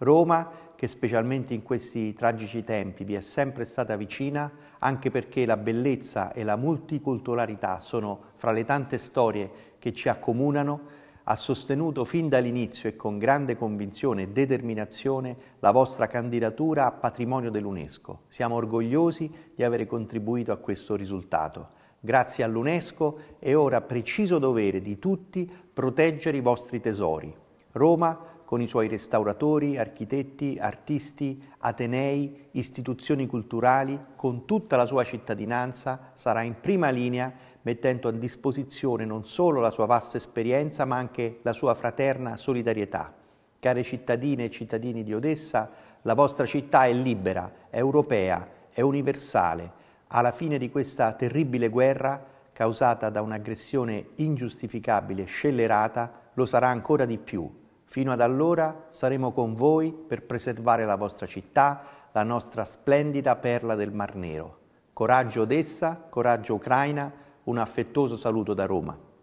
Roma, che specialmente in questi tragici tempi vi è sempre stata vicina, anche perché la bellezza e la multiculturalità sono, fra le tante storie che ci accomunano, ha sostenuto fin dall'inizio e con grande convinzione e determinazione la vostra candidatura a patrimonio dell'UNESCO. Siamo orgogliosi di aver contribuito a questo risultato. Grazie all'UNESCO è ora preciso dovere di tutti proteggere i vostri tesori. Roma con i suoi restauratori, architetti, artisti, atenei, istituzioni culturali, con tutta la sua cittadinanza, sarà in prima linea mettendo a disposizione non solo la sua vasta esperienza ma anche la sua fraterna solidarietà. Care cittadine e cittadini di Odessa, la vostra città è libera, è europea, è universale. Alla fine di questa terribile guerra, causata da un'aggressione ingiustificabile e scellerata, lo sarà ancora di più Fino ad allora saremo con voi per preservare la vostra città, la nostra splendida perla del Mar Nero. Coraggio Odessa, coraggio Ucraina, un affettuoso saluto da Roma.